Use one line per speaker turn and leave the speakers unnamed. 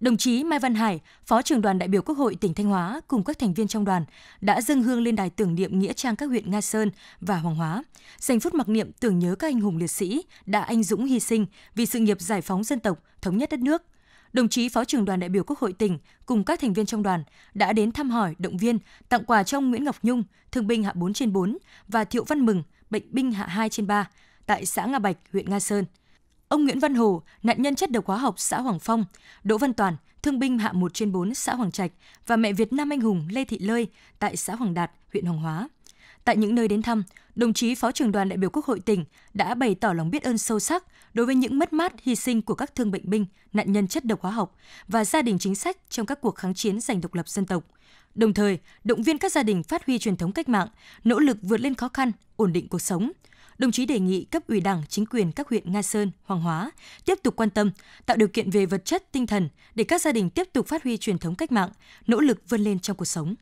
Đồng chí Mai Văn Hải, Phó trưởng đoàn đại biểu Quốc hội tỉnh Thanh Hóa cùng các thành viên trong đoàn đã dâng hương lên đài tưởng niệm nghĩa trang các huyện Nga Sơn và Hoàng Hóa, dành phút mặc niệm tưởng nhớ các anh hùng liệt sĩ đã anh dũng hy sinh vì sự nghiệp giải phóng dân tộc, thống nhất đất nước. Đồng chí Phó trưởng đoàn đại biểu Quốc hội tỉnh cùng các thành viên trong đoàn đã đến thăm hỏi, động viên, tặng quà cho ông Nguyễn Ngọc Nhung, thương binh hạ 4 trên 4 và Thiệu Văn Mừng, bệnh binh hạ 2 trên 3 tại xã Nga Bạch, huyện Nga Sơn – Ông Nguyễn Văn Hồ, nạn nhân chất độc hóa học xã Hoàng Phong, Đỗ Văn Toàn, thương binh hạng 1 trên 4 xã Hoàng Trạch và mẹ Việt Nam anh hùng Lê Thị Lơi tại xã Hoàng Đạt, huyện Hoàng Hóa. Tại những nơi đến thăm, đồng chí Phó trưởng đoàn đại biểu Quốc hội tỉnh đã bày tỏ lòng biết ơn sâu sắc đối với những mất mát hy sinh của các thương bệnh binh, nạn nhân chất độc hóa học và gia đình chính sách trong các cuộc kháng chiến giành độc lập dân tộc. Đồng thời, động viên các gia đình phát huy truyền thống cách mạng, nỗ lực vượt lên khó khăn, ổn định cuộc sống. Đồng chí đề nghị cấp ủy Đảng, chính quyền các huyện Nga Sơn, Hoàng Hóa tiếp tục quan tâm, tạo điều kiện về vật chất, tinh thần để các gia đình tiếp tục phát huy truyền thống cách mạng, nỗ lực vươn lên trong cuộc sống.